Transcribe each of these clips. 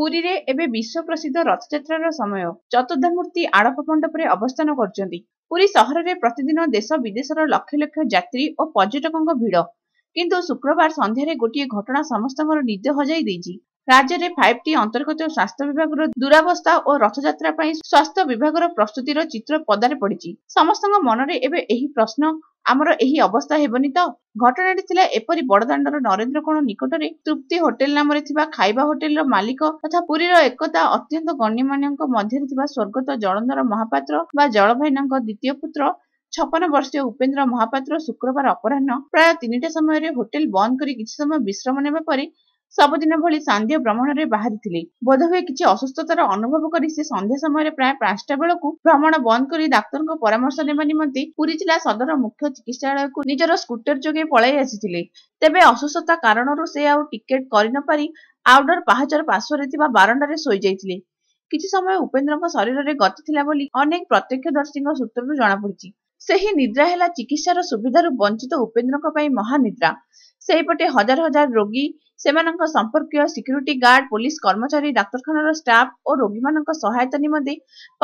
ପୁରୀରେ ଏବେ ବିଶ୍ୱ ପ୍ରସିଦ୍ଧ ରଥଯାତ୍ରାର ସମୟ ଚତୁର୍ଦ୍ଧାମୂର୍ତ୍ତି ଆଡ଼ପ ମଣ୍ଡପରେ ଅବସ୍ଥାନ କରୁଛନ୍ତି ପୁରୀ ସହରରେ ପ୍ରତିଦିନ ଦେଶ ବିଦେଶର ଲକ୍ଷ ଲକ୍ଷ ଯାତ୍ରୀ ଓ ପର୍ଯ୍ୟଟକଙ୍କ ଭିଡ଼ କିନ୍ତୁ ଶୁକ୍ରବାର ସନ୍ଧ୍ୟାରେ ଗୋଟିଏ ଘଟଣା ସମସ୍ତଙ୍କର ନିଦ ହଜାଇ ଦେଇଛି ରାଜ୍ୟରେ ଫାଇଭ୍ ଟି ଅନ୍ତର୍ଗତ ସ୍ୱାସ୍ଥ୍ୟ ବିଭାଗର ଦୂରାବସ୍ଥା ଓ ରଥଯାତ୍ରା ପାଇଁ ସ୍ୱାସ୍ଥ୍ୟ ବିଭାଗର ପ୍ରସ୍ତୁତିର ଚିତ୍ର ପଦାରେ ପଡିଛି ସମସ୍ତଙ୍କ ମନରେ ଏବେ ଏହି ପ୍ରଶ୍ନ ଆମର ଏହି ଅବସ୍ଥା ହେବନି ତ ଘଟଣାଟି ଥିଲା ଏପରି ବଡ଼ଦାଣ୍ଡର ନରେନ୍ଦ୍ର କୋଣ ନିକଟରେ ତୃପ୍ତି ହୋଟେଲ ନାମରେ ଥିବା ଖାଇବା ହୋଟେଲର ମାଲିକ ତଥା ପୁରୀର ଏକତା ଅତ୍ୟନ୍ତ ଗଣ୍ୟମାନ୍ୟଙ୍କ ମଧ୍ୟରେ ଥିବା ସ୍ୱର୍ଗତ ଜଳନ୍ଧର ମହାପାତ୍ର ବା ଜଳଭାଇନାଙ୍କ ଦ୍ୱିତୀୟ ପୁତ୍ର ଛପନ ବର୍ଷୀୟ ଉପେନ୍ଦ୍ର ମହାପାତ୍ର ଶୁକ୍ରବାର ଅପରାହ୍ନ ପ୍ରାୟ ତିନିଟା ସମୟରେ ହୋଟେଲ ବନ୍ଦ କରି କିଛି ସମୟ ବିଶ୍ରାମ ନେବା ପରେ ସବୁଦିନ ଭଳି ସାନ୍ଧ୍ୟ ଭ୍ରମଣରେ ବାହାରିଥିଲେ ବୋଧହୁଏ କିଛି ଅସୁସ୍ଥତାର ଅନୁଭବ କରି ସେ ସନ୍ଧ୍ୟା ସମୟରେ ପ୍ରାୟ ପାଞ୍ଚଟା ବେଳକୁ ଭ୍ରମଣ ବନ୍ଦ କରି ଡାକ୍ତରଙ୍କ ପରାମର୍ଶ ନେବା ନିମନ୍ତେ ପୁରୀ ଜିଲ୍ଲା ସଦର ମୁଖ୍ୟ ଚିକିତ୍ସାଳୟକୁ ନିଜର ସ୍କୁଟର ଯୋଗେ ପଳାଇ ଆସିଥିଲେ ତେବେ ଅସୁସ୍ଥତା କାରଣରୁ ସେ ଆଉ ଟିକେଟ୍ କରିନପାରି ଆଉଟଡୋର ପାହାଚର ପାର୍ଶ୍ୱରେ ଥିବା ବାରଣ୍ଡାରେ ଶୋଇଯାଇଥିଲେ କିଛି ସମୟ ଉପେନ୍ଦ୍ରଙ୍କ ଶରୀରରେ ଗତି ଥିଲା ବୋଲି ଅନେକ ପ୍ରତ୍ୟକ୍ଷଦର୍ଶୀଙ୍କ ସୂତ୍ରରୁ ଜଣାପଡ଼ିଛି ସେହି ନିଦ୍ରା ହେଲା ଚିକିତ୍ସାର ସୁବିଧାରୁ ବଞ୍ଚିତ ଉପେନ୍ଦ୍ରଙ୍କ ପାଇଁ ମହାନିଦ୍ରା ସେହିପଟେ ହଜାର ହଜାର ରୋଗୀ ସେମାନଙ୍କ ସମ୍ପର୍କୀୟ ସିକ୍ୟୁରିଟି ଗାର୍ଡ ପୋଲିସ କର୍ମଚାରୀ ଡାକ୍ତରଖାନାର ଷ୍ଟାଫ ଓ ରୋଗୀମାନଙ୍କ ସହାୟତା ନିମନ୍ତେ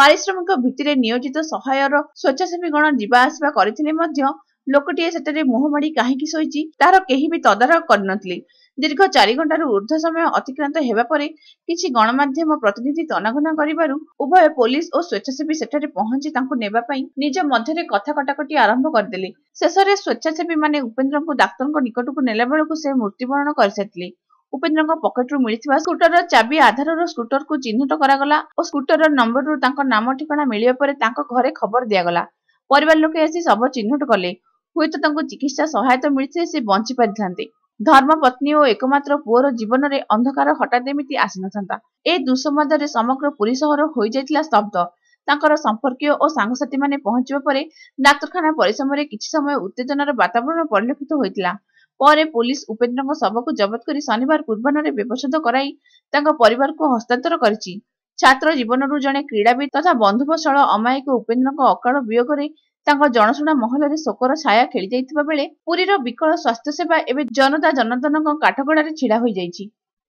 ପାରିଶ୍ରମିକ ଭିତ୍ତିରେ ନିୟୋଜିତ ସହାୟର ସ୍ୱେଚ୍ଛାସେବୀ ଗଣ ଯିବା ଆସିବା କରିଥିଲେ ମଧ୍ୟ ଲୋକଟିଏ ସେଠାରେ ମୁହଁମାଡ଼ି କାହିଁକି ଶୋଇଛି ତାହାର କେହି ବି ତଦାରଖ କରିନଥିଲେ ଦୀର୍ଘ ଚାରି ଘଣ୍ଟାରୁ ଉର୍ଦ୍ଧ୍ୱ ସମୟ ଅତିକ୍ରାନ୍ତ ହେବା ପରେ କିଛି ଗଣମାଧ୍ୟମ ପ୍ରତିନିଧି ତନାଘନା କରିବାରୁ ଉଭୟ ପୋଲିସ ଓ ସ୍ୱେଚ୍ଛାସେବୀ ସେଠାରେ ପହଞ୍ଚି ତାଙ୍କୁ ନେବା ପାଇଁ ନିଜ ମଧ୍ୟରେ କଥା କଟାକଟି ଆରମ୍ଭ କରିଦେଲେ ଶେଷରେ ସ୍ୱେଚ୍ଛାସେବୀମାନେ ଉପେନ୍ଦ୍ରଙ୍କୁ ଡାକ୍ତରଙ୍କ ନିକଟକୁ ନେଲା ବେଳକୁ ସେ ମୃତ୍ୟୁବରଣ କରିସାରିଥିଲେ ଉପେନ୍ଦ୍ରଙ୍କ ପକେଟରୁ ମିଳିଥିବା ସ୍କୁଟରର ଚାବି ଆଧାରର ସ୍କୁଟରକୁ ଚିହ୍ନଟ କରାଗଲା ଓ ସ୍କୁଟରର ନମ୍ବରରୁ ତାଙ୍କ ନାମ ଠିକଣା ମିଳିବା ପରେ ତାଙ୍କ ଘରେ ଖବର ଦିଆଗଲା ପରିବାର ଲୋକେ ଆସି ଶବ ଚିହ୍ନଟ କଲେ ହୁଏତ ତାଙ୍କୁ ଚିକିତ୍ସା ସହାୟତା ମିଳିଥିଲେ ସେ ବଞ୍ଚି ପାରିଥାନ୍ତେ ଧର୍ମ ପତ୍ନୀ ଓ ଏକମାତ୍ର ପୁଅର ଜୀବନରେ ଅନ୍ଧକାର ହଠାତ୍ ଏମିତି ଆସିନଥାନ୍ତା ଏ ଦୁଃସମ୍ବାଦରେ ସମଗ୍ର ପୁରୀ ସହର ହୋଇଯାଇଥିଲା ସ୍ତବ୍ଧ ତାଙ୍କର ସମ୍ପର୍କୀୟ ଓ ମାନେ ପହଞ୍ଚିବା ପରେ ଡାକ୍ତରଖାନା ପରିସରରେ କିଛି ସମୟ ଉତ୍ତେଜନାର ବାତାବରଣ ପରିଲକ୍ଷିତ ହୋଇଥିଲା ପରେ ପୋଲିସ ଉପେନ୍ଦ୍ରଙ୍କ ଶବକୁ ଜବତ କରି ଶନିବାର ପୂର୍ବାହ୍ନରେ ବ୍ୟବଚ୍ଛେଦ କରାଇ ତାଙ୍କ ପରିବାରକୁ ହସ୍ତାନ୍ତର କରିଛି ଛାତ୍ର ଜୀବନରୁ ଜଣେ କ୍ରୀଡ଼ାବିତ ତଥା ବନ୍ଧୁକ ସ୍ଥଳ ଅମାୟିକ ଉପେନ୍ଦ୍ରଙ୍କ ଅକାଳ ବିୟୋଗରେ ତାଙ୍କ ଜଣଶୁଣା ମହଲରେ ଶୋକର ଛାୟା ଖେଳିଯାଇଥିବା ବେଳେ ପୁରୀର ବିକଳ ସ୍ୱାସ୍ଥ୍ୟସେବା ଏବେ ଜନତା ଜନତାଙ୍କ କାଠଗଡ଼ାରେ ଛିଡ଼ା ହୋଇଯାଇଛି